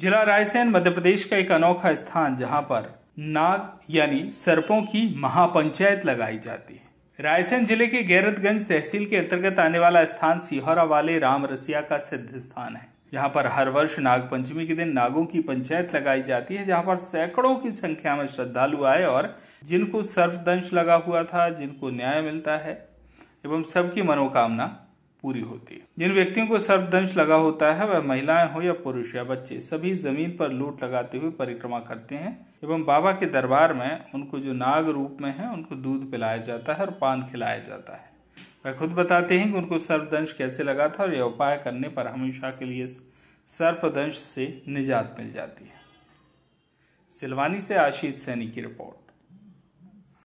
जिला रायसेन मध्य प्रदेश का एक अनोखा स्थान जहां पर नाग यानी सर्पों की महापंचायत लगाई जाती है रायसेन जिले के गैरतगंज तहसील के अंतर्गत आने वाला स्थान सिहोरा वाले राम रसिया का सिद्ध स्थान है यहाँ पर हर वर्ष नागपंचमी के दिन नागों की पंचायत लगाई जाती है जहाँ पर सैकड़ों की संख्या में श्रद्धालु आए और जिनको सर्पदंश लगा हुआ था जिनको न्याय मिलता है एवं सबकी मनोकामना पूरी होती है जिन व्यक्तियों को सर्पदंश लगा होता है वह महिलाएं हो या पुरुष या बच्चे सभी जमीन पर लूट लगाते हुए परिक्रमा करते हैं एवं बाबा के दरबार में उनको जो नाग रूप में है उनको दूध पिलाया जाता है और पान खिलाया जाता है वह खुद बताते हैं कि उनको सर्पदंश कैसे लगा था और यह उपाय करने पर हमेशा के लिए सर्पदंश से निजात मिल जाती है सिलवानी से आशीष सैनी की रिपोर्ट